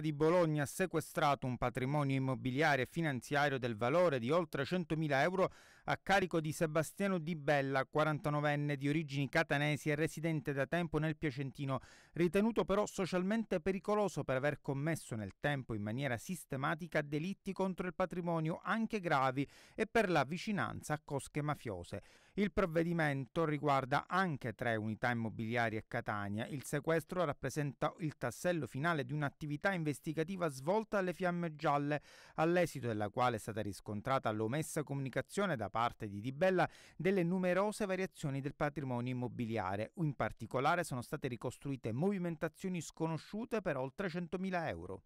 di Bologna ha sequestrato un patrimonio immobiliare e finanziario del valore di oltre 100.000 euro a carico di Sebastiano Di Bella, 49enne di origini catanesi e residente da tempo nel Piacentino, ritenuto però socialmente pericoloso per aver commesso nel tempo in maniera sistematica delitti contro il patrimonio anche gravi e per la vicinanza a cosche mafiose. Il provvedimento riguarda anche tre unità immobiliari a Catania. Il sequestro rappresenta il tassello finale di un'attività investigativa svolta alle Fiamme Gialle, all'esito della quale è stata riscontrata l'omessa comunicazione da parte di Di Bella delle numerose variazioni del patrimonio immobiliare. In particolare sono state ricostruite movimentazioni sconosciute per oltre 100.000 euro.